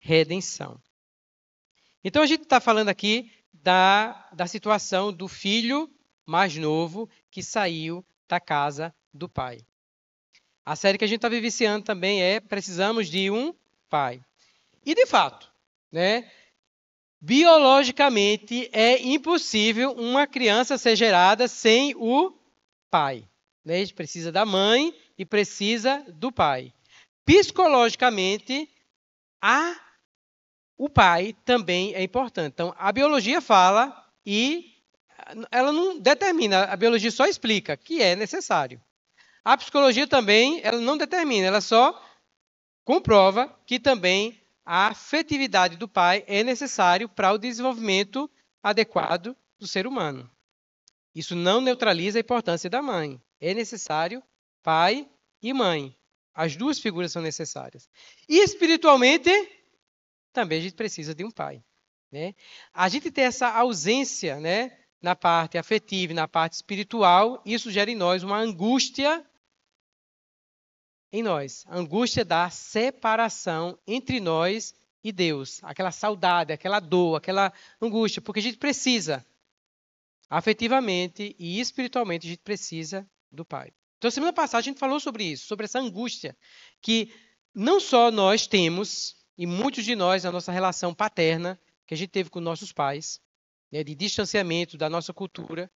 redenção. Então a gente está falando aqui da, da situação do filho mais novo que saiu da casa do pai. A série que a gente está vivenciando também é Precisamos de um Pai. E de fato, né, biologicamente é impossível uma criança ser gerada sem o pai. Né? Precisa da mãe e precisa do pai. Psicologicamente, a o pai também é importante. Então, a biologia fala e ela não determina, a biologia só explica que é necessário. A psicologia também, ela não determina, ela só comprova que também a afetividade do pai é necessário para o desenvolvimento adequado do ser humano. Isso não neutraliza a importância da mãe. É necessário pai e mãe. As duas figuras são necessárias. E espiritualmente, também a gente precisa de um pai. Né? A gente ter essa ausência né, na parte afetiva, na parte espiritual, isso gera em nós uma angústia em nós. angústia da separação entre nós e Deus. Aquela saudade, aquela dor, aquela angústia. Porque a gente precisa, afetivamente e espiritualmente, a gente precisa do Pai. Então, semana passada a gente falou sobre isso, sobre essa angústia que não só nós temos, e muitos de nós, na nossa relação paterna, que a gente teve com nossos pais, né, de distanciamento da nossa cultura,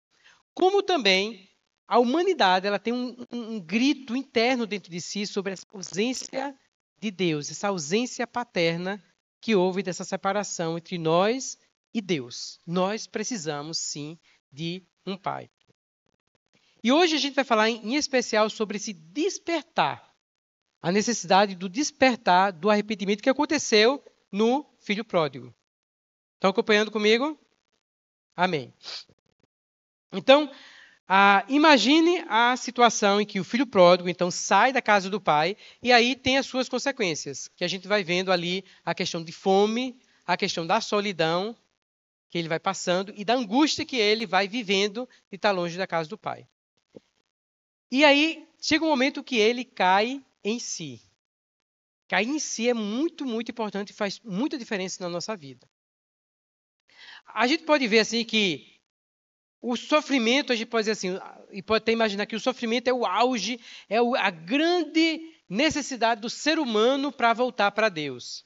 como também a humanidade ela tem um, um, um grito interno dentro de si sobre essa ausência de Deus, essa ausência paterna que houve dessa separação entre nós e Deus. Nós precisamos, sim, de um pai. E hoje a gente vai falar em, em especial sobre esse despertar a necessidade do despertar do arrependimento que aconteceu no filho pródigo. Estão acompanhando comigo? Amém. Então, ah, imagine a situação em que o filho pródigo então sai da casa do pai e aí tem as suas consequências, que a gente vai vendo ali a questão de fome, a questão da solidão que ele vai passando e da angústia que ele vai vivendo de estar longe da casa do pai. E aí chega um momento que ele cai em si. Cair em si é muito, muito importante e faz muita diferença na nossa vida. A gente pode ver assim que o sofrimento, a gente pode dizer assim, e pode até imaginar que o sofrimento é o auge, é a grande necessidade do ser humano para voltar para Deus.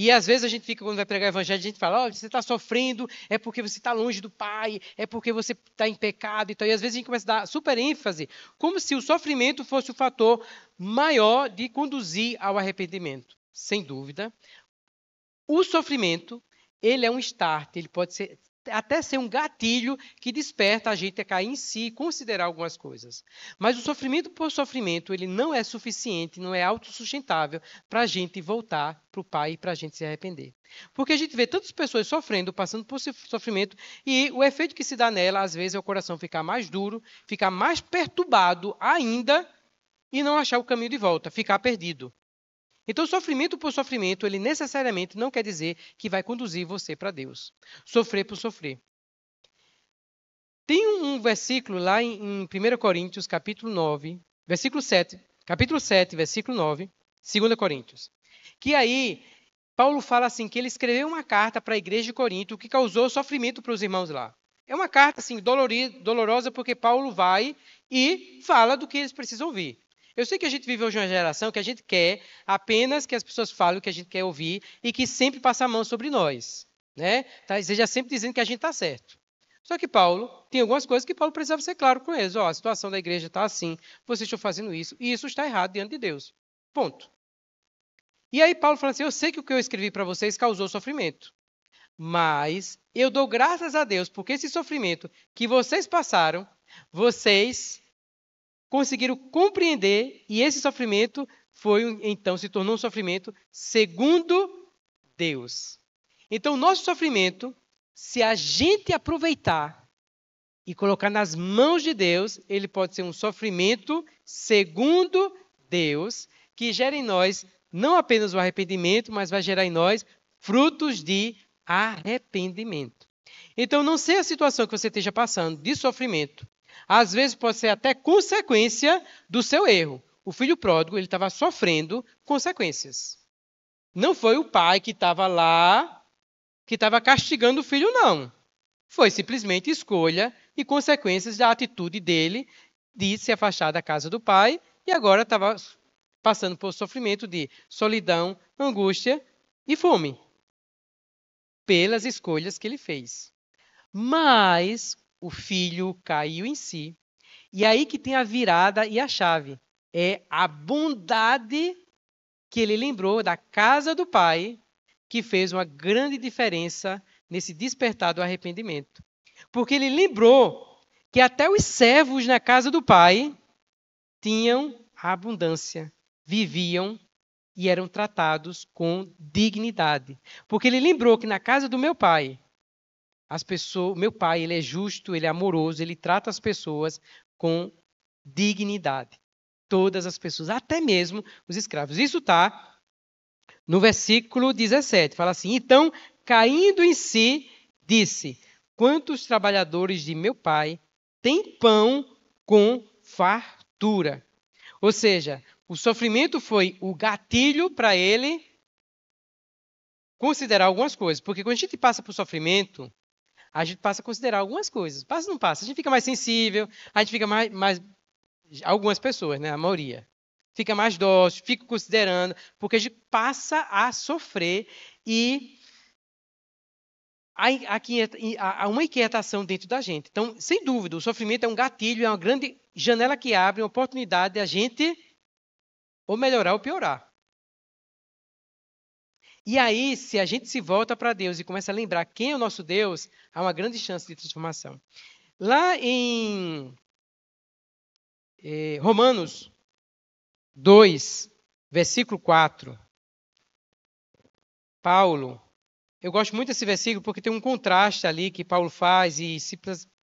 E às vezes a gente fica, quando vai pregar o evangelho, a gente fala, ó, oh, você está sofrendo, é porque você está longe do Pai, é porque você está em pecado. Então, e às vezes a gente começa a dar super ênfase, como se o sofrimento fosse o fator maior de conduzir ao arrependimento. Sem dúvida. O sofrimento, ele é um start, ele pode ser, até ser um gatilho que desperta a gente a cair em si e considerar algumas coisas. Mas o sofrimento por sofrimento, ele não é suficiente, não é autossustentável para a gente voltar para o Pai e para a gente se arrepender. Porque a gente vê tantas pessoas sofrendo, passando por sofrimento, e o efeito que se dá nela, às vezes, é o coração ficar mais duro, ficar mais perturbado ainda e não achar o caminho de volta, ficar perdido. Então, sofrimento por sofrimento, ele necessariamente não quer dizer que vai conduzir você para Deus. Sofrer por sofrer. Tem um versículo lá em 1 Coríntios, capítulo 9, versículo 7, capítulo 7, versículo 9, 2 Coríntios. Que aí Paulo fala assim que ele escreveu uma carta para a igreja de Corinto que causou sofrimento para os irmãos lá. É uma carta assim dolorida, dolorosa porque Paulo vai e fala do que eles precisam ouvir. Eu sei que a gente vive hoje uma geração que a gente quer apenas que as pessoas falem o que a gente quer ouvir e que sempre passa a mão sobre nós. Né? Tá, seja sempre dizendo que a gente está certo. Só que Paulo, tem algumas coisas que Paulo precisava ser claro com eles. Ó, a situação da igreja está assim, vocês estão fazendo isso, e isso está errado diante de Deus. Ponto. E aí Paulo fala assim, eu sei que o que eu escrevi para vocês causou sofrimento. Mas eu dou graças a Deus porque esse sofrimento que vocês passaram, vocês conseguiram compreender e esse sofrimento foi então se tornou um sofrimento segundo Deus. Então, o nosso sofrimento, se a gente aproveitar e colocar nas mãos de Deus, ele pode ser um sofrimento segundo Deus, que gera em nós não apenas o arrependimento, mas vai gerar em nós frutos de arrependimento. Então, não sei a situação que você esteja passando de sofrimento, às vezes pode ser até consequência do seu erro. O filho pródigo ele estava sofrendo consequências. Não foi o pai que estava lá, que estava castigando o filho, não. Foi simplesmente escolha e consequências da atitude dele de se afastar da casa do pai e agora estava passando por sofrimento de solidão, angústia e fome pelas escolhas que ele fez. Mas o filho caiu em si. E aí que tem a virada e a chave. É a bondade que ele lembrou da casa do pai que fez uma grande diferença nesse despertar do arrependimento. Porque ele lembrou que até os servos na casa do pai tinham a abundância, viviam e eram tratados com dignidade. Porque ele lembrou que na casa do meu pai as pessoas, meu pai, ele é justo, ele é amoroso, ele trata as pessoas com dignidade. Todas as pessoas, até mesmo os escravos. Isso está no versículo 17. Fala assim: Então, caindo em si, disse: Quantos trabalhadores de meu pai têm pão com fartura? Ou seja, o sofrimento foi o gatilho para ele considerar algumas coisas. Porque quando a gente passa por sofrimento, a gente passa a considerar algumas coisas. Passa ou não passa? A gente fica mais sensível, a gente fica mais. mais algumas pessoas, né? A maioria. Fica mais dócil, fica considerando, porque a gente passa a sofrer e há, uma inquietação dentro da gente. Então, sem dúvida, o sofrimento é um gatilho, é uma grande janela que abre, uma oportunidade de a gente ou melhorar ou piorar. E aí, se a gente se volta para Deus e começa a lembrar quem é o nosso Deus, há uma grande chance de transformação. Lá em eh, Romanos 2, versículo 4, Paulo, eu gosto muito desse versículo porque tem um contraste ali que Paulo faz e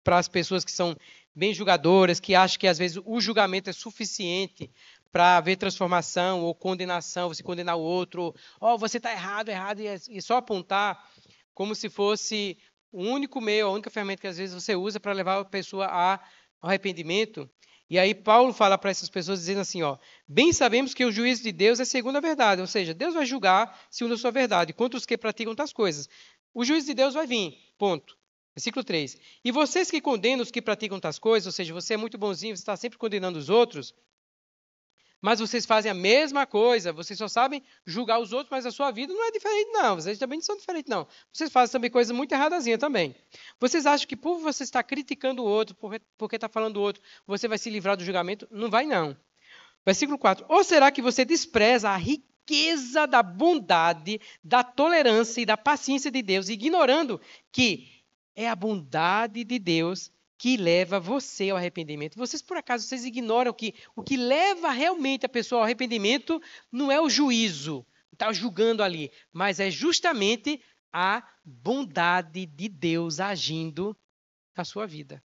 para as pessoas que são bem julgadoras, que acham que às vezes o julgamento é suficiente para ver transformação ou condenação, você condenar o outro, ó, oh, você está errado, errado, é e, só apontar como se fosse o único meio, a única ferramenta que às vezes você usa para levar a pessoa a arrependimento. E aí Paulo fala para essas pessoas dizendo assim, ó, bem sabemos que o juízo de Deus é segundo a verdade, ou seja, Deus vai julgar segundo a sua verdade, contra os que praticam tais coisas. O juízo de Deus vai vir, ponto. Versículo 3. E vocês que condenam os que praticam tais coisas, ou seja, você é muito bonzinho, você está sempre condenando os outros, mas vocês fazem a mesma coisa, vocês só sabem julgar os outros, mas a sua vida não é diferente, não. Vocês também não são diferentes, não. Vocês fazem também coisa muito erradazinha também. Vocês acham que por você estar criticando o outro, porque está falando o outro, você vai se livrar do julgamento? Não vai, não. Versículo 4. Ou será que você despreza a riqueza da bondade, da tolerância e da paciência de Deus, ignorando que é a bondade de Deus que leva você ao arrependimento. Vocês, por acaso, vocês ignoram que o que leva realmente a pessoa ao arrependimento não é o juízo, está julgando ali, mas é justamente a bondade de Deus agindo na sua vida.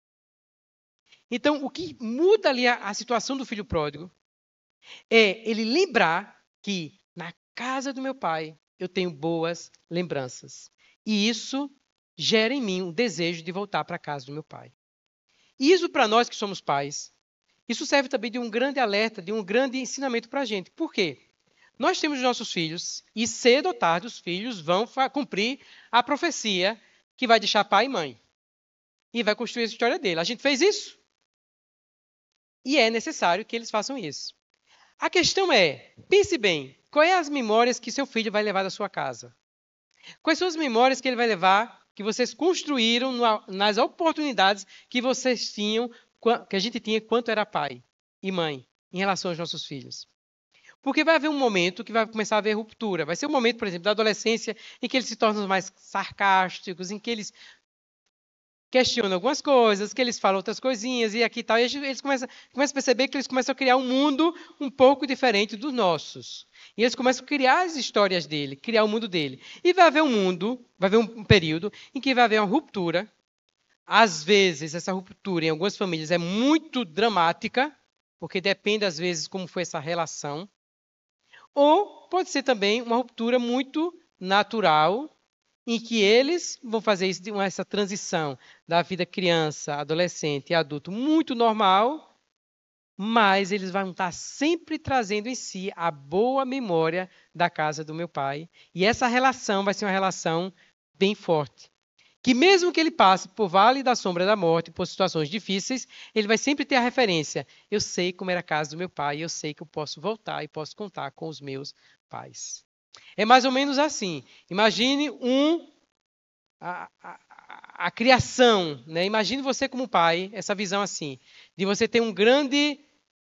Então, o que muda ali a, a situação do filho pródigo é ele lembrar que na casa do meu pai eu tenho boas lembranças. E isso gera em mim um desejo de voltar para a casa do meu pai. Isso para nós que somos pais, isso serve também de um grande alerta, de um grande ensinamento para a gente. Por quê? Nós temos os nossos filhos e cedo ou tarde os filhos vão cumprir a profecia que vai deixar pai e mãe. E vai construir a história dele. A gente fez isso? E é necessário que eles façam isso. A questão é, pense bem, quais são é as memórias que seu filho vai levar da sua casa? Quais são as memórias que ele vai levar que vocês construíram nas oportunidades que vocês tinham, que a gente tinha quanto era pai e mãe em relação aos nossos filhos. Porque vai haver um momento que vai começar a haver ruptura. Vai ser um momento, por exemplo, da adolescência, em que eles se tornam mais sarcásticos, em que eles Questiona algumas coisas, que eles falam outras coisinhas e aqui e tal. E eles começam, começam a perceber que eles começam a criar um mundo um pouco diferente dos nossos. E eles começam a criar as histórias dele, criar o mundo dele. E vai haver um mundo, vai haver um período em que vai haver uma ruptura. Às vezes, essa ruptura em algumas famílias é muito dramática, porque depende, às vezes, como foi essa relação. Ou pode ser também uma ruptura muito natural, em que eles vão fazer isso, essa transição da vida criança, adolescente e adulto muito normal, mas eles vão estar sempre trazendo em si a boa memória da casa do meu pai. E essa relação vai ser uma relação bem forte. Que mesmo que ele passe por vale da sombra da morte, por situações difíceis, ele vai sempre ter a referência. Eu sei como era a casa do meu pai, eu sei que eu posso voltar e posso contar com os meus pais. É mais ou menos assim. Imagine um a, a, a criação, né? Imagine você como pai essa visão assim de você ter um grande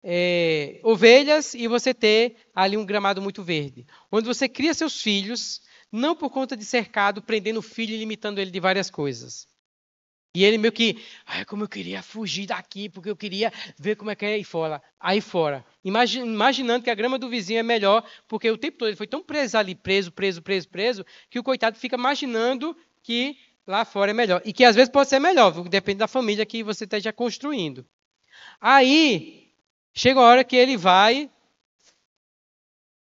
é, ovelhas e você ter ali um gramado muito verde, onde você cria seus filhos não por conta de cercado, prendendo o filho e limitando ele de várias coisas, e ele meio que, ai, como eu queria fugir daqui, porque eu queria ver como é que é aí fora. Aí fora. Imagin, imaginando que a grama do vizinho é melhor, porque o tempo todo ele foi tão preso ali, preso, preso, preso, preso, que o coitado fica imaginando que lá fora é melhor. E que às vezes pode ser melhor, depende da família que você esteja construindo. Aí, chega a hora que ele vai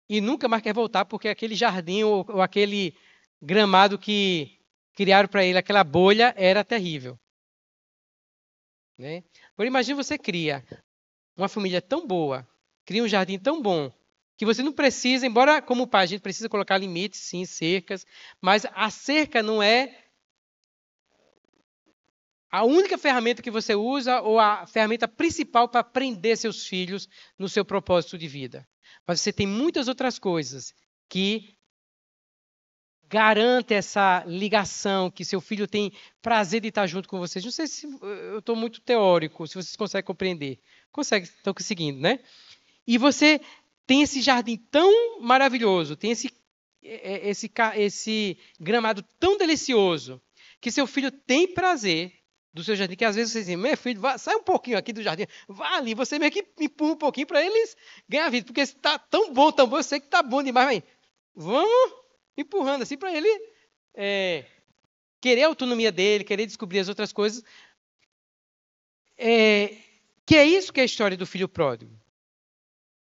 e nunca mais quer voltar, porque aquele jardim ou, ou aquele gramado que criaram para ele aquela bolha era terrível. Né? Agora imagine você cria uma família tão boa, cria um jardim tão bom, que você não precisa, embora como pai a gente precisa colocar limites, sim, cercas, mas a cerca não é a única ferramenta que você usa ou a ferramenta principal para prender seus filhos no seu propósito de vida. Mas você tem muitas outras coisas que garanta essa ligação, que seu filho tem prazer de estar junto com vocês. Não sei se eh, eu estou muito teórico, se vocês conseguem compreender. Consegue, estão conseguindo, né? E você tem esse jardim tão maravilhoso, tem esse, eh, eh, esse, esse gramado tão delicioso, que seu filho tem prazer do seu jardim, que às vezes vocês dizem, meu filho, vai, sai um pouquinho aqui do jardim, vá ali, você meio que empurra um pouquinho para eles ganhar vida, porque está tão bom, tão bom, eu sei que está bom demais, mas vamos empurrando assim para ele é, querer a autonomia dele, querer descobrir as outras coisas. É, que é isso que é a história do filho pródigo.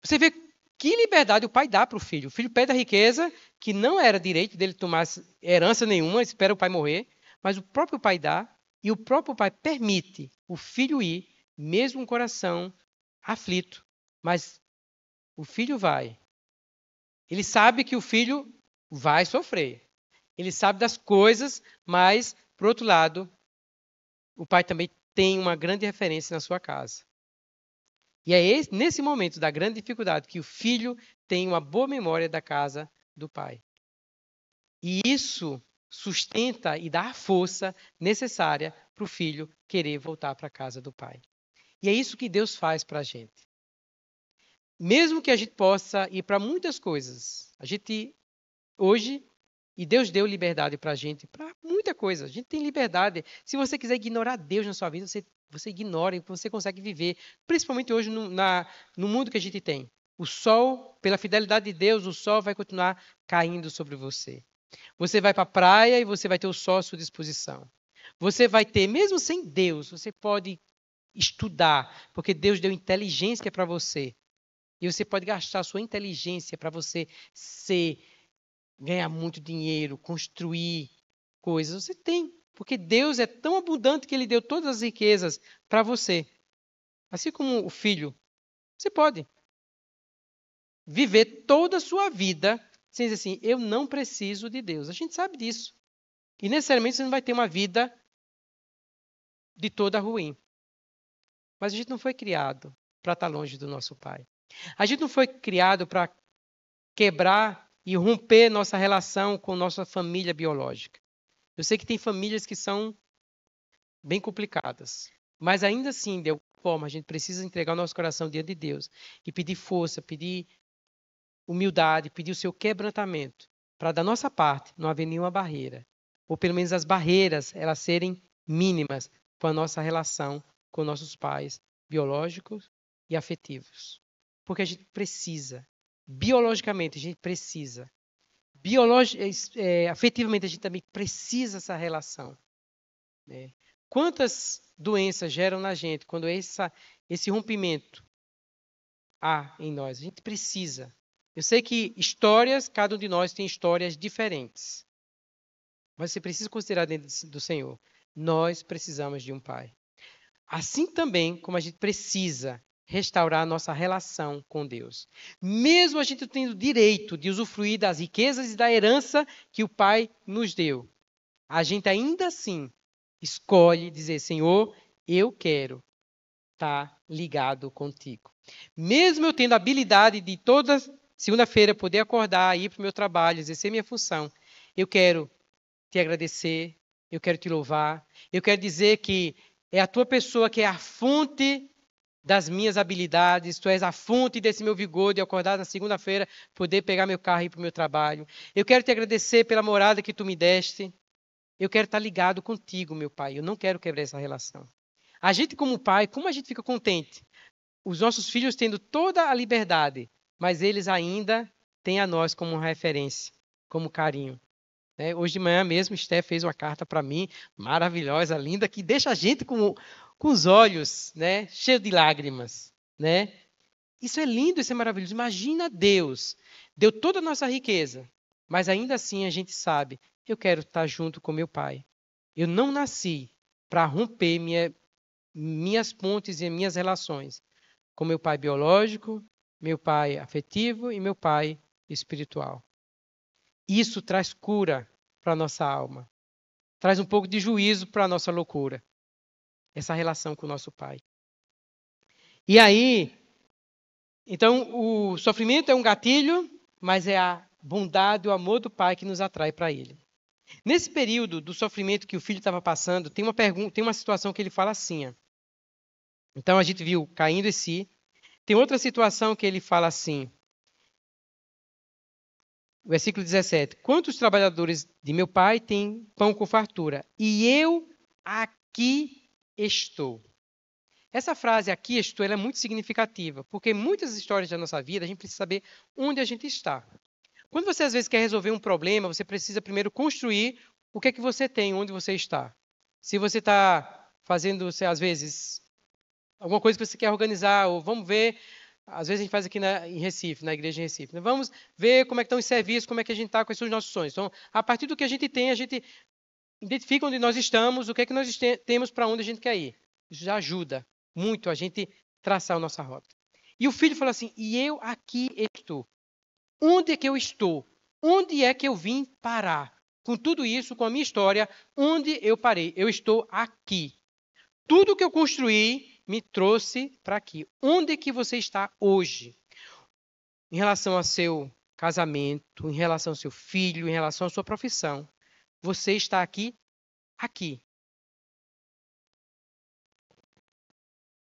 Você vê que liberdade o pai dá para o filho. O filho pede a riqueza, que não era direito dele tomar herança nenhuma, espera o pai morrer, mas o próprio pai dá e o próprio pai permite o filho ir, mesmo com o coração aflito. Mas o filho vai. Ele sabe que o filho vai sofrer. Ele sabe das coisas, mas, por outro lado, o pai também tem uma grande referência na sua casa. E é esse, nesse momento da grande dificuldade que o filho tem uma boa memória da casa do pai. E isso sustenta e dá a força necessária para o filho querer voltar para a casa do pai. E é isso que Deus faz para a gente. Mesmo que a gente possa ir para muitas coisas, a gente hoje e Deus deu liberdade para a gente, para muita coisa. A gente tem liberdade. Se você quiser ignorar Deus na sua vida, você, você ignora e você consegue viver, principalmente hoje no, na, no mundo que a gente tem. O sol, pela fidelidade de Deus, o sol vai continuar caindo sobre você. Você vai para a praia e você vai ter o sol à sua disposição. Você vai ter, mesmo sem Deus, você pode estudar, porque Deus deu inteligência para você. E você pode gastar a sua inteligência para você ser ganhar muito dinheiro, construir coisas. Você tem, porque Deus é tão abundante que ele deu todas as riquezas para você. Assim como o filho, você pode viver toda a sua vida sem dizer assim, eu não preciso de Deus. A gente sabe disso. E necessariamente você não vai ter uma vida de toda ruim. Mas a gente não foi criado para estar tá longe do nosso Pai. A gente não foi criado para quebrar e romper nossa relação com nossa família biológica. Eu sei que tem famílias que são bem complicadas, mas ainda assim, de alguma forma, a gente precisa entregar o nosso coração diante de Deus e pedir força, pedir humildade, pedir o seu quebrantamento, para da nossa parte não haver nenhuma barreira, ou pelo menos as barreiras elas serem mínimas com a nossa relação com nossos pais biológicos e afetivos. Porque a gente precisa biologicamente a gente precisa. biologicamente é, é, afetivamente a gente também precisa essa relação. Né? Quantas doenças geram na gente quando essa, esse rompimento há em nós? A gente precisa. Eu sei que histórias, cada um de nós tem histórias diferentes. Mas você precisa considerar dentro do Senhor. Nós precisamos de um Pai. Assim também como a gente precisa restaurar a nossa relação com Deus. Mesmo a gente tendo direito de usufruir das riquezas e da herança que o Pai nos deu, a gente ainda assim escolhe dizer: Senhor, eu quero estar tá ligado contigo. Mesmo eu tendo a habilidade de toda segunda-feira poder acordar, ir para o meu trabalho, exercer minha função, eu quero te agradecer, eu quero te louvar, eu quero dizer que é a tua pessoa que é a fonte das minhas habilidades, tu és a fonte desse meu vigor de acordar na segunda-feira, poder pegar meu carro e ir para o meu trabalho. Eu quero te agradecer pela morada que tu me deste. Eu quero estar ligado contigo, meu pai. Eu não quero quebrar essa relação. A gente, como pai, como a gente fica contente? Os nossos filhos tendo toda a liberdade, mas eles ainda têm a nós como referência, como carinho. Né? Hoje de manhã mesmo, Esté fez uma carta para mim, maravilhosa, linda, que deixa a gente com com os olhos, né, cheio de lágrimas, né? Isso é lindo, isso é maravilhoso. Imagina Deus, deu toda a nossa riqueza, mas ainda assim a gente sabe, eu quero estar junto com meu Pai. Eu não nasci para romper minha, minhas pontes e minhas relações com meu pai biológico, meu pai afetivo e meu pai espiritual. Isso traz cura para a nossa alma, traz um pouco de juízo para a nossa loucura essa relação com o nosso Pai. E aí, então, o sofrimento é um gatilho, mas é a bondade, e o amor do Pai que nos atrai para Ele. Nesse período do sofrimento que o filho estava passando, tem uma pergunta, tem uma situação que ele fala assim. Então a gente viu caindo em si. Tem outra situação que ele fala assim. Versículo 17: Quantos trabalhadores de meu pai têm pão com fartura? E eu aqui estou. Essa frase aqui, estou, é muito significativa, porque muitas histórias da nossa vida a gente precisa saber onde a gente está. Quando você às vezes quer resolver um problema, você precisa primeiro construir o que é que você tem, onde você está. Se você está fazendo, às vezes, alguma coisa que você quer organizar, ou vamos ver, às vezes a gente faz aqui na, em Recife, na igreja em Recife, né? vamos ver como é que estão os serviços, como é que a gente está com os nossos sonhos. Então, a partir do que a gente tem, a gente identifica onde nós estamos, o que é que nós temos para onde a gente quer ir. Isso já ajuda muito a gente traçar a nossa rota. E o filho falou assim: E eu aqui é estou. Onde é que eu estou? Onde é que eu vim parar? Com tudo isso, com a minha história, onde eu parei? Eu estou aqui. Tudo que eu construí me trouxe para aqui. Onde é que você está hoje? Em relação ao seu casamento, em relação ao seu filho, em relação à sua profissão. Você está aqui, aqui.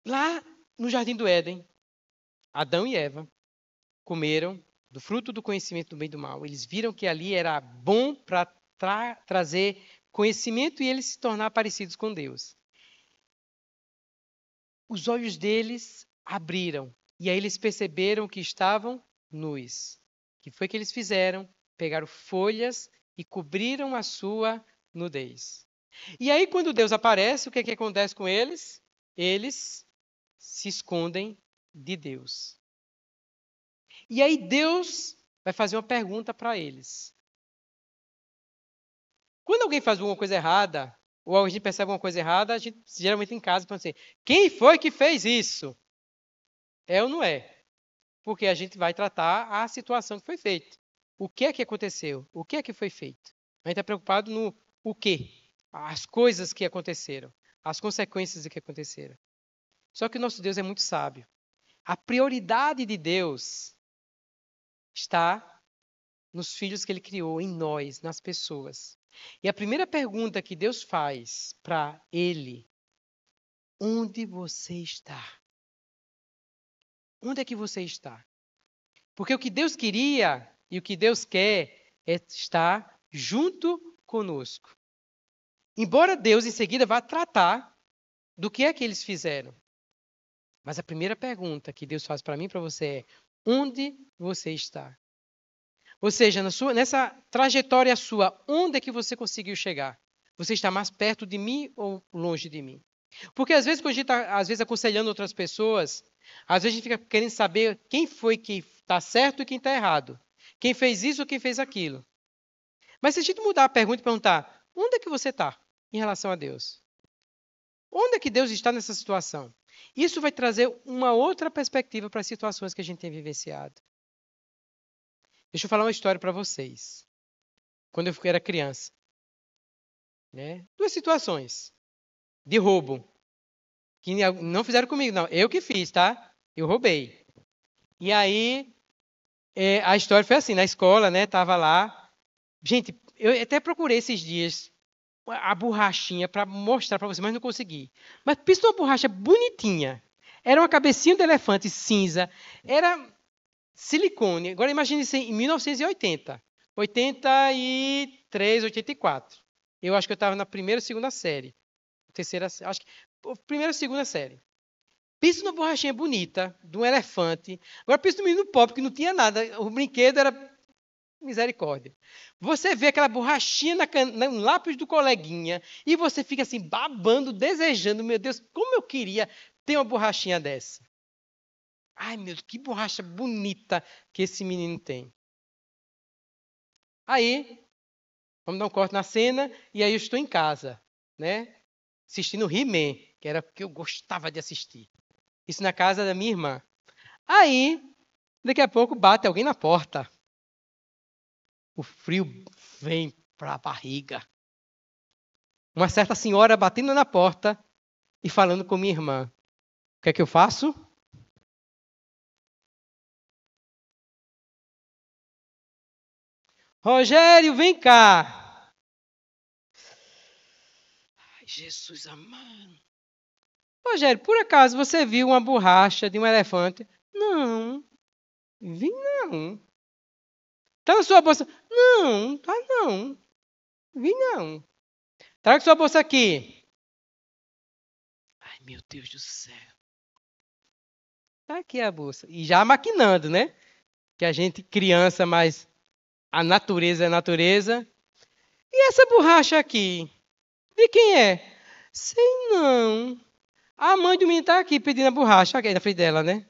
Lá no jardim do Éden, Adão e Eva comeram do fruto do conhecimento do bem e do mal. Eles viram que ali era bom para tra trazer conhecimento e eles se tornar parecidos com Deus. Os olhos deles abriram e aí eles perceberam que estavam nus. O que foi que eles fizeram? Pegaram folhas e cobriram a sua nudez. E aí, quando Deus aparece, o que, é que acontece com eles? Eles se escondem de Deus. E aí, Deus vai fazer uma pergunta para eles. Quando alguém faz alguma coisa errada, ou a gente percebe alguma coisa errada, a gente geralmente em casa fala assim: quem foi que fez isso? É ou não é? Porque a gente vai tratar a situação que foi feita. O que é que aconteceu? O que é que foi feito? A gente está preocupado no o que, as coisas que aconteceram, as consequências do que aconteceram. Só que o nosso Deus é muito sábio. A prioridade de Deus está nos filhos que ele criou, em nós, nas pessoas. E a primeira pergunta que Deus faz para ele: onde você está? Onde é que você está? Porque o que Deus queria e o que Deus quer é estar junto conosco. Embora Deus em seguida vá tratar do que é que eles fizeram. Mas a primeira pergunta que Deus faz para mim e para você é: onde você está? Ou seja, sua, nessa trajetória sua, onde é que você conseguiu chegar? Você está mais perto de mim ou longe de mim? Porque às vezes, quando a gente está às vezes, aconselhando outras pessoas, às vezes a gente fica querendo saber quem foi que está certo e quem está errado. Quem fez isso, ou quem fez aquilo. Mas se a gente mudar a pergunta e perguntar: onde é que você está em relação a Deus? Onde é que Deus está nessa situação? Isso vai trazer uma outra perspectiva para as situações que a gente tem vivenciado. Deixa eu falar uma história para vocês. Quando eu era criança, né? duas situações de roubo que não fizeram comigo, não, eu que fiz, tá? Eu roubei. E aí é, a história foi assim, na escola, né? Tava lá. Gente, eu até procurei esses dias a borrachinha para mostrar para você, mas não consegui. Mas pensa uma borracha bonitinha. Era uma cabecinha de elefante cinza. Era silicone. Agora imagine isso em 1980. 83, 84. Eu acho que eu estava na primeira, segunda série. Terceira, acho que primeira, segunda série. Pensa numa borrachinha bonita, de um elefante. Agora pensa no menino pobre que não tinha nada. O brinquedo era misericórdia. Você vê aquela borrachinha na can... no lápis do coleguinha e você fica assim babando, desejando, meu Deus, como eu queria ter uma borrachinha dessa. Ai, meu Deus, que borracha bonita que esse menino tem. Aí, vamos dar um corte na cena e aí eu estou em casa, né? Assistindo He-Man, que era o que eu gostava de assistir. Isso na casa da minha irmã. Aí, daqui a pouco bate alguém na porta. O frio vem para a barriga. Uma certa senhora batendo na porta e falando com minha irmã. O que é que eu faço? Rogério, vem cá. Ai, Jesus amado. Rogério, por acaso você viu uma borracha de um elefante? Não. Vi não. Tá na sua bolsa? Não, tá não. Vi não. Traga sua bolsa aqui. Ai, meu Deus do céu. Tá aqui a bolsa. E já maquinando, né? Que a gente criança, mas a natureza é natureza. E essa borracha aqui? De quem é? Sei não. A mãe do menino está aqui pedindo a borracha, aqui é na frente dela, né?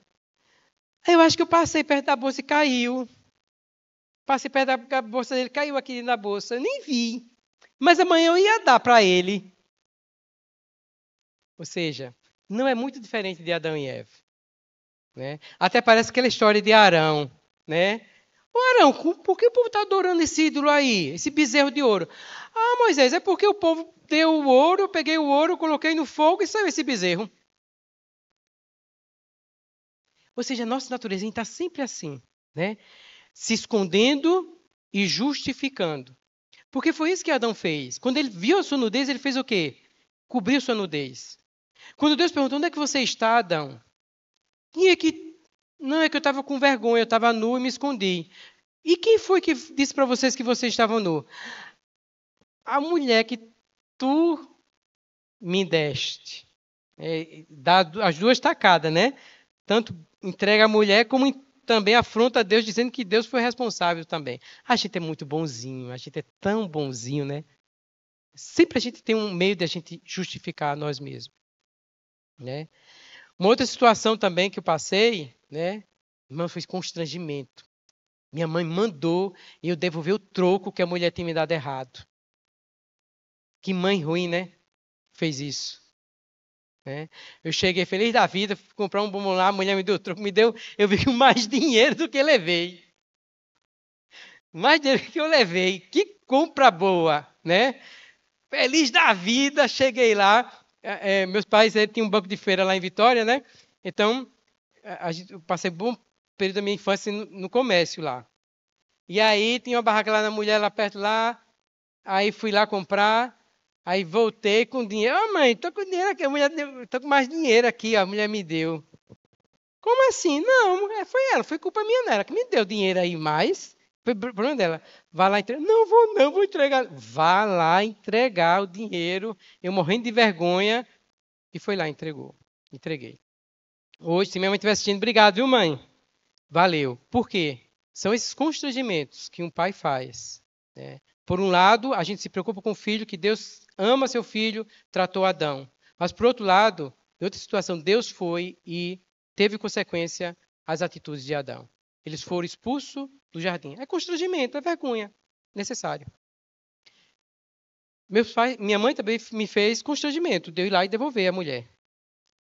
Eu acho que eu passei perto da bolsa e caiu. Passei perto da bolsa dele, caiu aqui na bolsa. Eu nem vi. Mas amanhã eu ia dar para ele. Ou seja, não é muito diferente de Adão e Eva. Né? Até parece aquela história de Arão. Né? O Arão, por que o povo está adorando esse ídolo aí, esse bezerro de ouro? Ah, Moisés, é porque o povo deu o ouro, eu peguei o ouro, coloquei no fogo e saiu esse bezerro. Ou seja, a nossa natureza está sempre assim, né? Se escondendo e justificando. Porque foi isso que Adão fez. Quando ele viu a sua nudez, ele fez o quê? Cobriu sua nudez. Quando Deus perguntou: onde é que você está, Adão? Tinha é que. Não, é que eu estava com vergonha, eu estava nu e me escondi. E quem foi que disse para vocês que vocês estavam nu? a mulher que tu me deste. É, dá as duas tacadas, né? Tanto entrega a mulher como também afronta a Deus, dizendo que Deus foi responsável também. A gente é muito bonzinho, a gente é tão bonzinho, né? Sempre a gente tem um meio de a gente justificar nós mesmos, né? Uma outra situação também que eu passei, né? Irmã, foi constrangimento. Minha mãe mandou e eu devolver o troco que a mulher tinha me dado errado. Que mãe ruim, né? Fez isso. Né? Eu cheguei feliz da vida, fui comprar um bombom lá, a mulher me deu troco, me deu, eu vi mais dinheiro do que levei. Mais dinheiro do que eu levei. Que compra boa, né? Feliz da vida, cheguei lá. É, é meus pais é, tinham um banco de feira lá em Vitória, né? Então, a, eu passei um bom período da minha infância no, no comércio lá. E aí tinha uma barraca lá na mulher lá perto lá. Aí fui lá comprar. Aí voltei com dinheiro. Ah, mãe, tô com dinheiro aqui. A mulher tô com mais dinheiro aqui, a mulher me deu. Como assim? Não, foi ela, foi culpa minha dela, que me deu dinheiro aí mais. Foi problema dela. Vá lá entregar. Não vou, não, vou entregar. Vá lá entregar o dinheiro. Eu morrendo de vergonha. E foi lá, entregou. Entreguei. Hoje, se minha mãe estiver assistindo, obrigado, viu, mãe? Valeu. Por quê? São esses constrangimentos que um pai faz. Né? Por um lado, a gente se preocupa com o filho, que Deus ama seu filho, tratou Adão. Mas, por outro lado, em outra situação, Deus foi e teve consequência as atitudes de Adão. Eles foram expulsos do jardim. É constrangimento, é vergonha. Necessário. minha mãe também me fez constrangimento. Deu ir lá e devolver a mulher.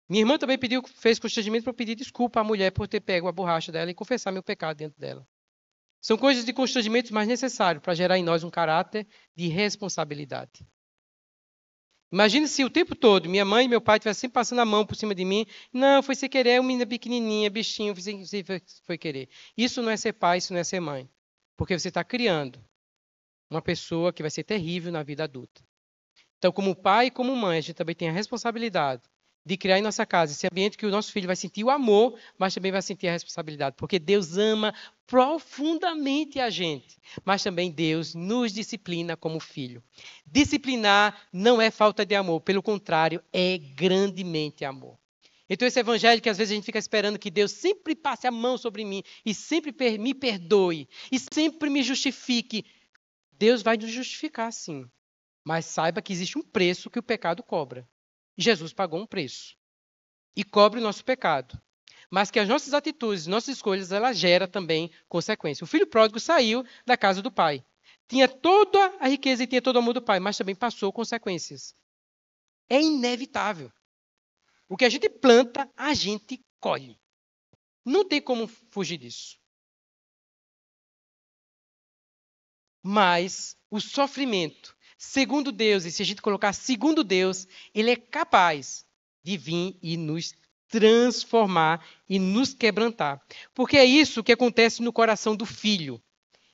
Minha irmã também pediu, fez constrangimento para pedir desculpa à mulher por ter pego a borracha dela e confessar meu pecado dentro dela. São coisas de constrangimento mais necessário para gerar em nós um caráter de responsabilidade. Imagine se o tempo todo minha mãe e meu pai estivessem sempre passando a mão por cima de mim. Não, foi sem querer, é uma menina pequenininha, bichinho, foi, foi querer. Isso não é ser pai, isso não é ser mãe. Porque você está criando uma pessoa que vai ser terrível na vida adulta. Então, como pai e como mãe, a gente também tem a responsabilidade de criar em nossa casa esse ambiente que o nosso filho vai sentir o amor, mas também vai sentir a responsabilidade, porque Deus ama profundamente a gente, mas também Deus nos disciplina como filho. Disciplinar não é falta de amor, pelo contrário, é grandemente amor. Então, esse evangelho que às vezes a gente fica esperando que Deus sempre passe a mão sobre mim e sempre me perdoe e sempre me justifique. Deus vai nos justificar, sim. Mas saiba que existe um preço que o pecado cobra. Jesus pagou um preço e cobre o nosso pecado. Mas que as nossas atitudes, nossas escolhas, ela gera também consequência. O filho pródigo saiu da casa do pai. Tinha toda a riqueza e tinha todo o amor do pai, mas também passou consequências. É inevitável. O que a gente planta, a gente colhe. Não tem como fugir disso. Mas o sofrimento segundo Deus, e se a gente colocar segundo Deus, ele é capaz de vir e nos transformar e nos quebrantar. Porque é isso que acontece no coração do filho.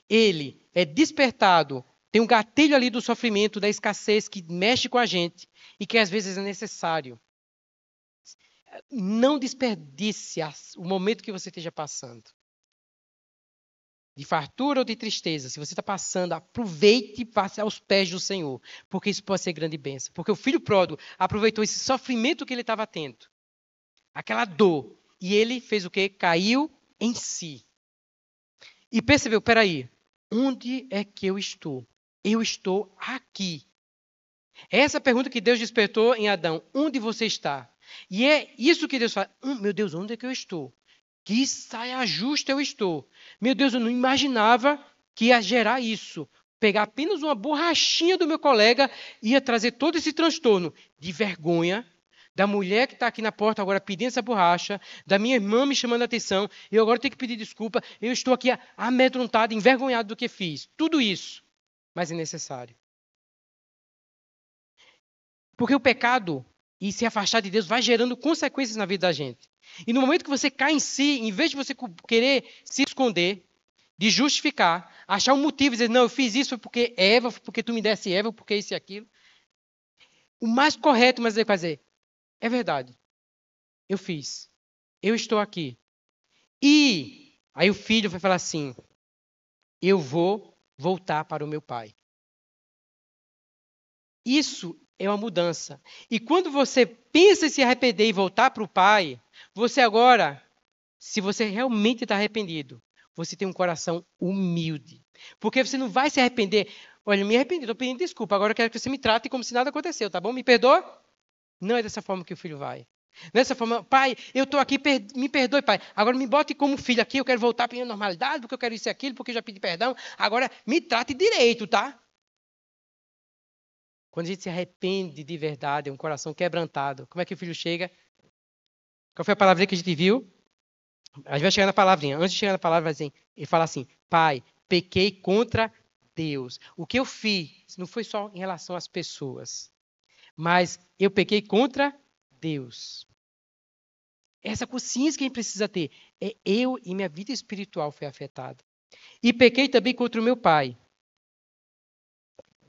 Ele é despertado, tem um gatilho ali do sofrimento, da escassez que mexe com a gente e que às vezes é necessário. Não desperdice o momento que você esteja passando de fartura ou de tristeza, se você está passando, aproveite e passe aos pés do Senhor, porque isso pode ser grande bênção. Porque o filho pródigo aproveitou esse sofrimento que ele estava tendo, aquela dor, e ele fez o quê? Caiu em si. E percebeu, peraí, onde é que eu estou? Eu estou aqui. Essa pergunta que Deus despertou em Adão, onde você está? E é isso que Deus fala, hum, meu Deus, onde é que eu estou? Que saia justa eu estou. Meu Deus, eu não imaginava que ia gerar isso. Pegar apenas uma borrachinha do meu colega ia trazer todo esse transtorno de vergonha, da mulher que está aqui na porta agora pedindo essa borracha, da minha irmã me chamando a atenção, eu agora tenho que pedir desculpa, eu estou aqui amedrontado, envergonhado do que fiz. Tudo isso, mas é necessário. Porque o pecado e se afastar de Deus vai gerando consequências na vida da gente. E no momento que você cai em si, em vez de você querer se esconder, de justificar, achar um motivo, dizer, não, eu fiz isso porque Eva, porque tu me desse Eva, porque isso e aquilo. O mais correto, mas é fazer, é verdade. Eu fiz. Eu estou aqui. E aí o filho vai falar assim: eu vou voltar para o meu pai. Isso é uma mudança. E quando você pensa em se arrepender e voltar para o Pai, você agora, se você realmente está arrependido, você tem um coração humilde. Porque você não vai se arrepender. Olha, me arrependi, estou pedindo desculpa, agora eu quero que você me trate como se nada aconteceu, tá bom? Me perdoa? Não é dessa forma que o filho vai. É dessa forma, pai, eu estou aqui, me perdoe, pai. Agora me bote como filho aqui, eu quero voltar para a normalidade, porque eu quero isso e aquilo, porque eu já pedi perdão. Agora me trate direito, tá? Quando a gente se arrepende de verdade, um coração quebrantado, como é que o filho chega? Qual foi a palavrinha que a gente viu? A gente vai chegar na palavrinha. Antes de chegar na palavra, assim, ele fala assim: Pai, pequei contra Deus. O que eu fiz não foi só em relação às pessoas, mas eu pequei contra Deus. Essa consciência que a gente precisa ter é eu e minha vida espiritual foi afetada. E pequei também contra o meu pai.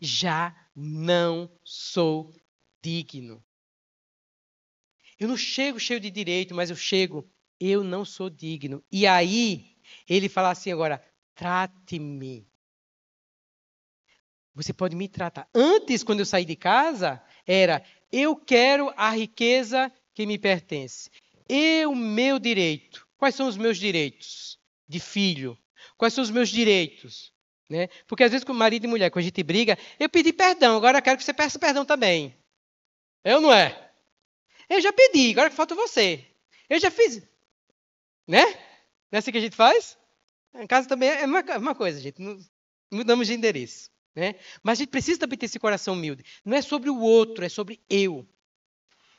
Já não sou digno. Eu não chego cheio de direito, mas eu chego, eu não sou digno. E aí, ele fala assim agora: trate-me. Você pode me tratar. Antes, quando eu saí de casa, era: eu quero a riqueza que me pertence. Eu, meu direito. Quais são os meus direitos de filho? Quais são os meus direitos né? Porque às vezes com marido e mulher, quando a gente briga, eu pedi perdão, agora eu quero que você peça perdão também. Eu não é? Eu já pedi, agora que falta você. Eu já fiz. Né? Não é assim que a gente faz? Em casa também é uma, é coisa, gente. Mudamos de endereço. Né? Mas a gente precisa também ter esse coração humilde. Não é sobre o outro, é sobre eu.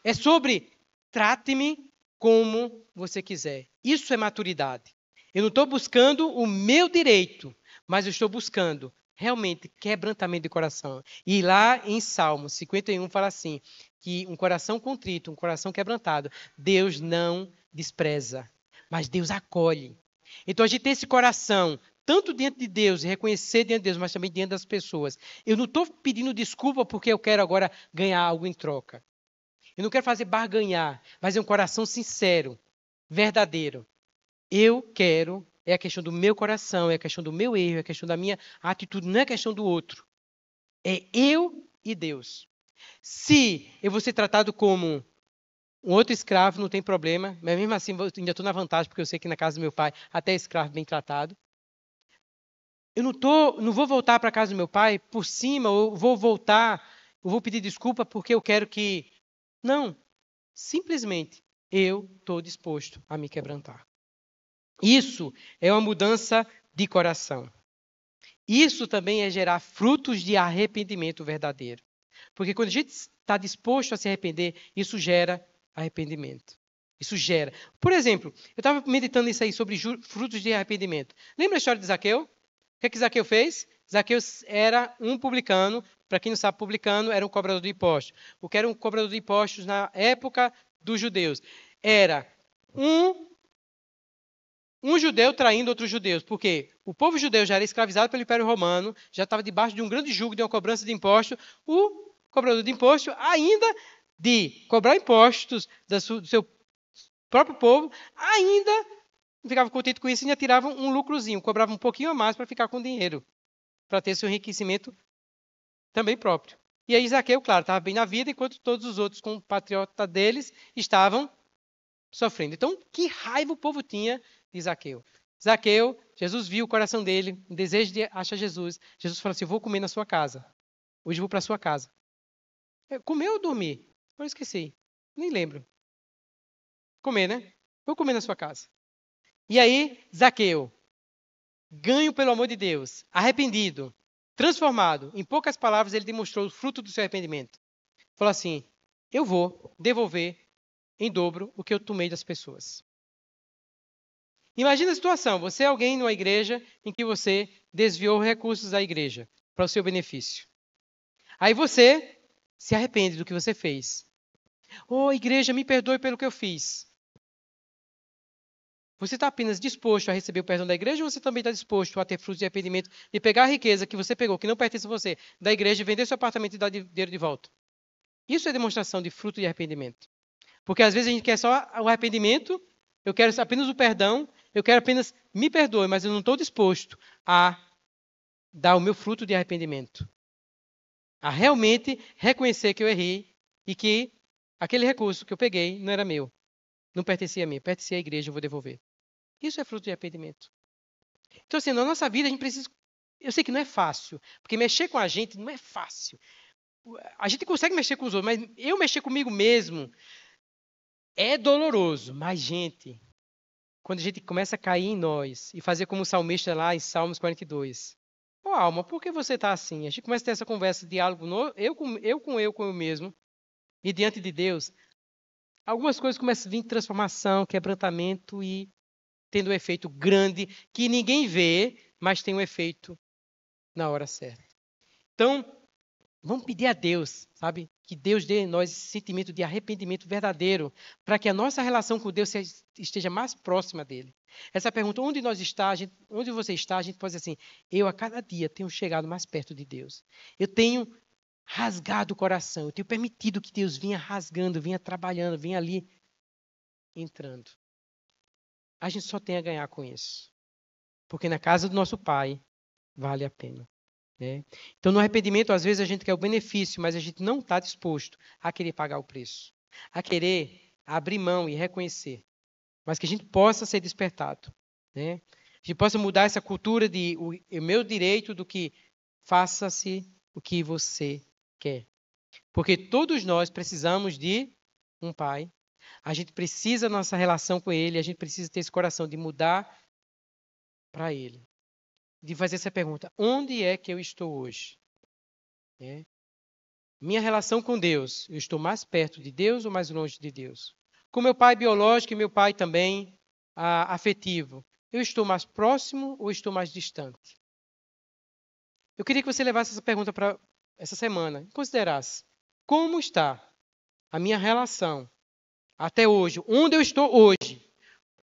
É sobre trate-me como você quiser. Isso é maturidade. Eu não estou buscando o meu direito mas eu estou buscando realmente quebrantamento de coração. E lá em Salmo 51 fala assim: que um coração contrito, um coração quebrantado, Deus não despreza, mas Deus acolhe. Então a gente tem esse coração tanto diante de Deus, reconhecer diante de Deus, mas também diante das pessoas. Eu não estou pedindo desculpa porque eu quero agora ganhar algo em troca. Eu não quero fazer barganhar, mas é um coração sincero, verdadeiro. Eu quero é a questão do meu coração, é a questão do meu erro, é a questão da minha atitude, não é a questão do outro. É eu e Deus. Se eu vou ser tratado como um outro escravo, não tem problema, mas mesmo assim eu ainda estou na vantagem, porque eu sei que na casa do meu pai até é escravo bem tratado. Eu não, tô, não vou voltar para a casa do meu pai por cima, ou vou voltar, eu vou pedir desculpa porque eu quero que. Não. Simplesmente eu estou disposto a me quebrantar. Isso é uma mudança de coração. Isso também é gerar frutos de arrependimento verdadeiro. Porque quando a gente está disposto a se arrepender, isso gera arrependimento. Isso gera. Por exemplo, eu estava meditando isso aí sobre frutos de arrependimento. Lembra a história de Zaqueu? O que, é que Zaqueu fez? Zaqueu era um publicano. Para quem não sabe, publicano era um cobrador de impostos. O que era um cobrador de impostos na época dos judeus? Era um um judeu traindo outros judeus. Por quê? O povo judeu já era escravizado pelo Império Romano, já estava debaixo de um grande julgo, de uma cobrança de imposto. O cobrador de imposto, ainda de cobrar impostos do seu próprio povo, ainda ficava contente com isso e ainda tirava um lucrozinho, cobrava um pouquinho a mais para ficar com dinheiro, para ter seu enriquecimento também próprio. E aí Zaqueu, claro, estava bem na vida, enquanto todos os outros compatriotas deles estavam sofrendo. Então, que raiva o povo tinha de Zaqueu. Zaqueu, Jesus viu o coração dele, o desejo de achar Jesus. Jesus falou assim: Vou comer na sua casa. Hoje vou para a sua casa. É, comer ou dormir? Eu esqueci. Nem lembro. Comer, né? Vou comer na sua casa. E aí, Zaqueu, ganho pelo amor de Deus, arrependido, transformado. Em poucas palavras, ele demonstrou o fruto do seu arrependimento. Falou assim: Eu vou devolver em dobro o que eu tomei das pessoas. Imagina a situação: você é alguém numa igreja em que você desviou recursos da igreja para o seu benefício. Aí você se arrepende do que você fez. Ô oh, igreja, me perdoe pelo que eu fiz. Você está apenas disposto a receber o perdão da igreja ou você também está disposto a ter frutos de arrependimento e pegar a riqueza que você pegou, que não pertence a você, da igreja e vender seu apartamento e dar dinheiro de volta? Isso é demonstração de fruto de arrependimento. Porque às vezes a gente quer só o arrependimento eu quero apenas o perdão, eu quero apenas me perdoe, mas eu não estou disposto a dar o meu fruto de arrependimento. A realmente reconhecer que eu errei e que aquele recurso que eu peguei não era meu. Não pertencia a mim, pertencia à igreja, eu vou devolver. Isso é fruto de arrependimento. Então, assim, na nossa vida, a gente precisa. Eu sei que não é fácil, porque mexer com a gente não é fácil. A gente consegue mexer com os outros, mas eu mexer comigo mesmo, é doloroso, mas, gente, quando a gente começa a cair em nós e fazer como o salmista lá em Salmos 42. Ô oh, alma, por que você está assim? A gente começa a ter essa conversa, diálogo no, eu, com, eu com eu, com eu mesmo, e diante de Deus, algumas coisas começam a vir transformação, quebrantamento e tendo um efeito grande que ninguém vê, mas tem um efeito na hora certa. Então, Vamos pedir a Deus, sabe? Que Deus dê em nós esse sentimento de arrependimento verdadeiro, para que a nossa relação com Deus esteja mais próxima dele. Essa pergunta, onde nós está, gente, onde você está, a gente pode dizer assim: eu a cada dia tenho chegado mais perto de Deus. Eu tenho rasgado o coração, eu tenho permitido que Deus vinha rasgando, vinha trabalhando, vinha ali entrando. A gente só tem a ganhar com isso. Porque na casa do nosso Pai vale a pena. Né? Então, no arrependimento, às vezes a gente quer o benefício, mas a gente não está disposto a querer pagar o preço, a querer abrir mão e reconhecer, mas que a gente possa ser despertado. Né? A gente possa mudar essa cultura de o, o meu direito do que faça-se o que você quer. Porque todos nós precisamos de um pai. A gente precisa nossa relação com ele, a gente precisa ter esse coração de mudar para ele de fazer essa pergunta: onde é que eu estou hoje? É. Minha relação com Deus, eu estou mais perto de Deus ou mais longe de Deus? Com meu pai biológico e meu pai também ah, afetivo, eu estou mais próximo ou estou mais distante? Eu queria que você levasse essa pergunta para essa semana e considerasse como está a minha relação até hoje, onde eu estou hoje,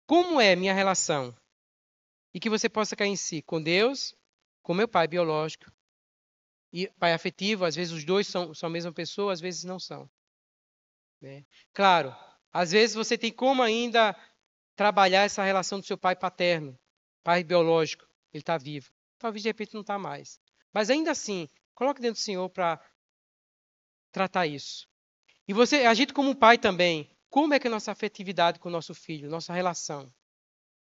como é minha relação e que você possa cair em si com Deus, com meu pai biológico e pai afetivo. Às vezes os dois são, são a mesma pessoa, às vezes não são. Né? Claro, às vezes você tem como ainda trabalhar essa relação do seu pai paterno, pai biológico. Ele está vivo. Talvez de repente não está mais. Mas ainda assim, coloque dentro do Senhor para tratar isso. E você agite como um pai também. Como é que é a nossa afetividade com o nosso filho, nossa relação?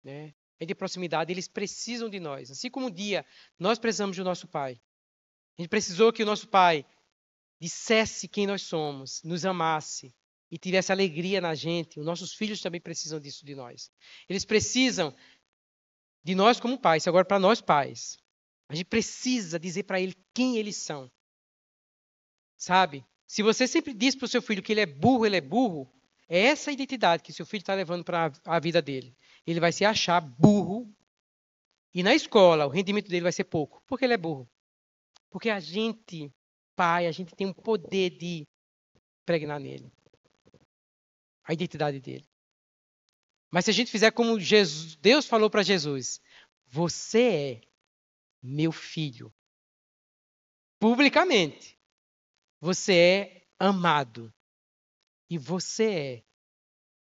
Né? é de proximidade, eles precisam de nós. Assim como um dia nós precisamos do nosso Pai. A gente precisou que o nosso Pai dissesse quem nós somos, nos amasse e tivesse alegria na gente. Os nossos filhos também precisam disso de nós. Eles precisam de nós como pais, agora é para nós pais. A gente precisa dizer para ele quem eles são. Sabe? Se você sempre diz para o seu filho que ele é burro, ele é burro, é essa identidade que seu filho está levando para a vida dele ele vai se achar burro e na escola o rendimento dele vai ser pouco, porque ele é burro. Porque a gente, pai, a gente tem um poder de pregnar nele a identidade dele. Mas se a gente fizer como Jesus, Deus falou para Jesus: Você é meu filho. Publicamente. Você é amado. E você é.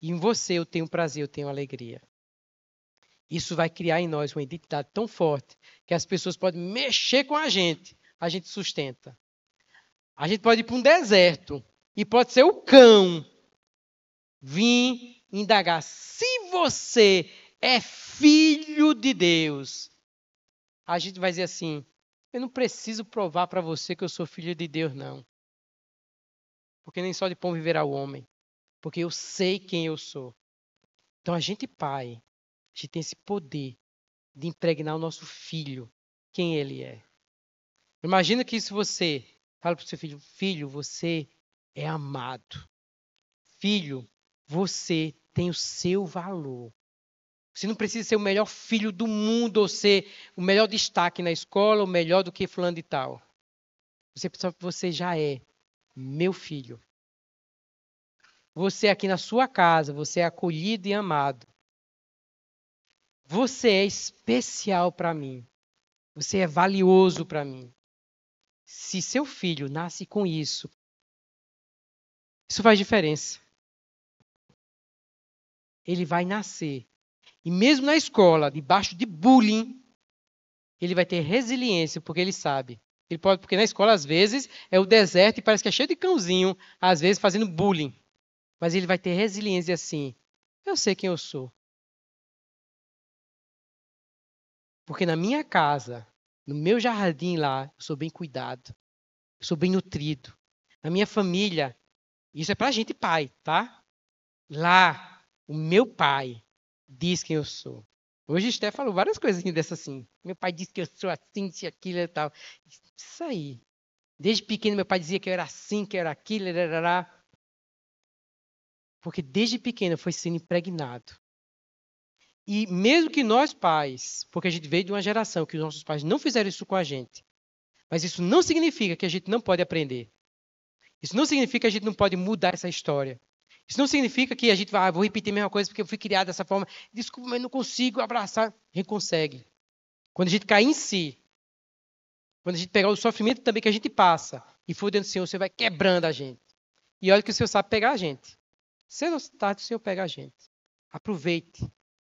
E em você eu tenho prazer, eu tenho alegria. Isso vai criar em nós uma identidade tão forte que as pessoas podem mexer com a gente, a gente sustenta. A gente pode ir para um deserto e pode ser o cão vir indagar se você é filho de Deus. A gente vai dizer assim: eu não preciso provar para você que eu sou filho de Deus, não. Porque nem só de pão viverá o homem. Porque eu sei quem eu sou. Então a gente, pai, a gente tem esse poder de impregnar o nosso filho quem ele é. Imagina que se você fala para o seu filho: Filho, você é amado. Filho, você tem o seu valor. Você não precisa ser o melhor filho do mundo ou ser o melhor destaque na escola ou melhor do que fulano de tal. Você precisa que você já é meu filho. Você é aqui na sua casa, você é acolhido e amado. Você é especial para mim. Você é valioso para mim. Se seu filho nasce com isso, isso faz diferença. Ele vai nascer. E mesmo na escola, debaixo de bullying, ele vai ter resiliência, porque ele sabe. Ele pode, porque na escola, às vezes, é o deserto e parece que é cheio de cãozinho, às vezes fazendo bullying. Mas ele vai ter resiliência assim. Eu sei quem eu sou. Porque na minha casa, no meu jardim lá, eu sou bem cuidado, eu sou bem nutrido. Na minha família, isso é pra gente pai, tá? Lá, o meu pai diz quem eu sou. Hoje o Sté falou várias coisas assim. Meu pai disse que eu sou assim, se aquilo e tal. Isso aí. Desde pequeno meu pai dizia que eu era assim, que eu era aquilo, era. Porque desde pequeno foi sendo impregnado e mesmo que nós pais, porque a gente veio de uma geração que os nossos pais não fizeram isso com a gente, mas isso não significa que a gente não pode aprender. Isso não significa que a gente não pode mudar essa história. Isso não significa que a gente vai, ah, vou repetir a mesma coisa porque eu fui criado dessa forma. Desculpa, mas não consigo abraçar. A gente consegue. Quando a gente cair em si, quando a gente pegar o sofrimento também que a gente passa e for dentro do Senhor, o Senhor vai quebrando a gente. E olha que o Senhor sabe pegar a gente. Cedo ou tarde o Senhor pega a gente. Aproveite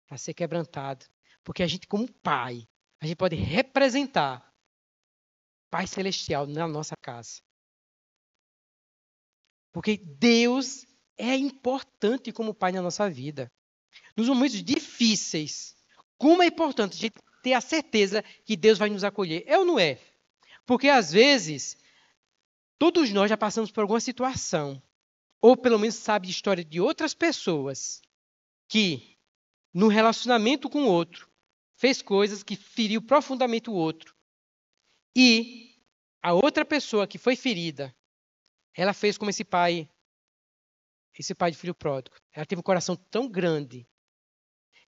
a ser quebrantado. Porque a gente, como pai, a gente pode representar Pai Celestial na nossa casa. Porque Deus é importante como Pai na nossa vida. Nos momentos difíceis, como é importante a gente ter a certeza que Deus vai nos acolher. É ou não é? Porque às vezes, todos nós já passamos por alguma situação, ou pelo menos sabe de história de outras pessoas que no relacionamento com o outro, fez coisas que feriu profundamente o outro. E a outra pessoa que foi ferida, ela fez como esse pai, esse pai de filho pródigo. Ela teve um coração tão grande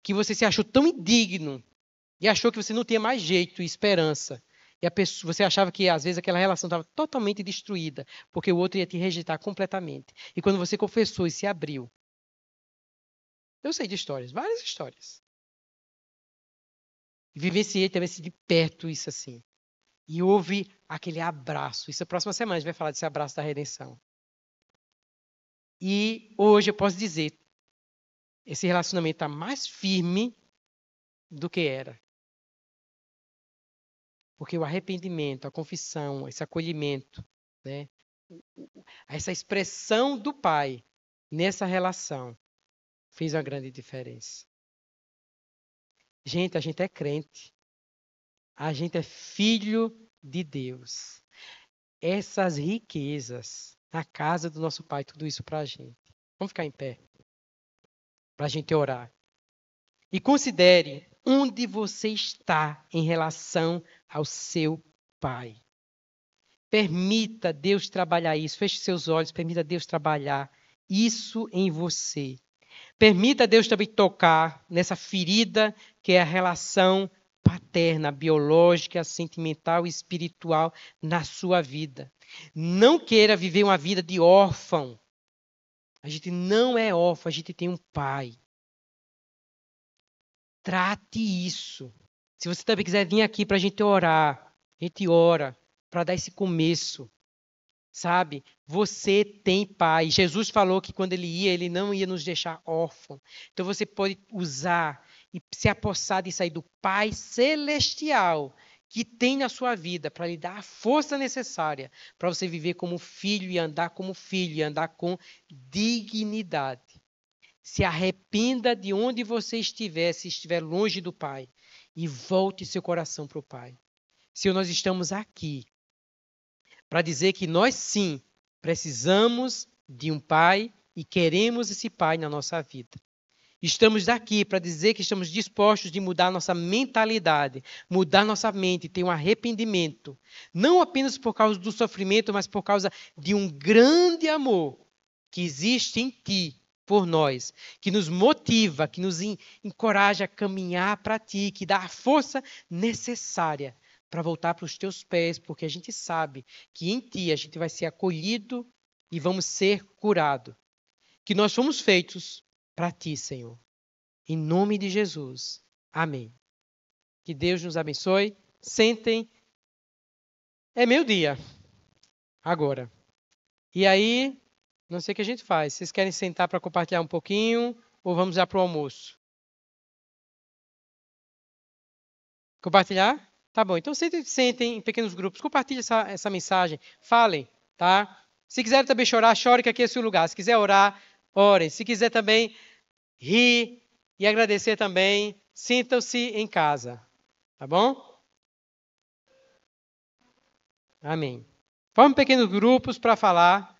que você se achou tão indigno e achou que você não tinha mais jeito e esperança. E pessoa, você achava que às vezes aquela relação estava totalmente destruída, porque o outro ia te rejeitar completamente. E quando você confessou e se abriu, eu sei de histórias, várias histórias. Vivenciei também assim, de perto isso assim. E houve aquele abraço. Isso é próxima semana, a gente vai falar desse abraço da redenção. E hoje eu posso dizer, esse relacionamento está mais firme do que era. Porque o arrependimento, a confissão, esse acolhimento, né? essa expressão do Pai nessa relação fez uma grande diferença. Gente, a gente é crente. A gente é filho de Deus. Essas riquezas, na casa do nosso Pai, tudo isso para a gente. Vamos ficar em pé. Para a gente orar. E considere onde você está em relação ao seu Pai. Permita Deus trabalhar isso. Feche seus olhos, permita Deus trabalhar isso em você. Permita Deus também tocar nessa ferida que é a relação paterna, biológica, sentimental e espiritual na sua vida. Não queira viver uma vida de órfão. A gente não é órfão, a gente tem um pai. Trate isso. Se você também quiser vir aqui para a gente orar, a gente ora para dar esse começo sabe? Você tem pai. Jesus falou que quando ele ia, ele não ia nos deixar órfãos. Então você pode usar e se apossar de sair do Pai Celestial que tem na sua vida para lhe dar a força necessária para você viver como filho e andar como filho e andar com dignidade. Se arrependa de onde você estiver, se estiver longe do Pai, e volte seu coração para o Pai. Se nós estamos aqui para dizer que nós sim precisamos de um pai e queremos esse pai na nossa vida. Estamos daqui para dizer que estamos dispostos de mudar nossa mentalidade, mudar nossa mente, ter um arrependimento, não apenas por causa do sofrimento, mas por causa de um grande amor que existe em ti por nós, que nos motiva, que nos encoraja a caminhar para ti, que dá a força necessária para voltar para os teus pés, porque a gente sabe que em ti a gente vai ser acolhido e vamos ser curado. Que nós fomos feitos para ti, Senhor. Em nome de Jesus. Amém. Que Deus nos abençoe. Sentem. É meu dia Agora. E aí, não sei o que a gente faz. Vocês querem sentar para compartilhar um pouquinho ou vamos já para o almoço? Compartilhar? Tá bom, então sentem, sentem em pequenos grupos, compartilhem essa, essa mensagem, falem, tá? Se quiser também chorar, chore, que aqui é seu lugar. Se quiser orar, orem. Se quiser também rir e agradecer também, sintam-se em casa, tá bom? Amém. Forme pequenos grupos para falar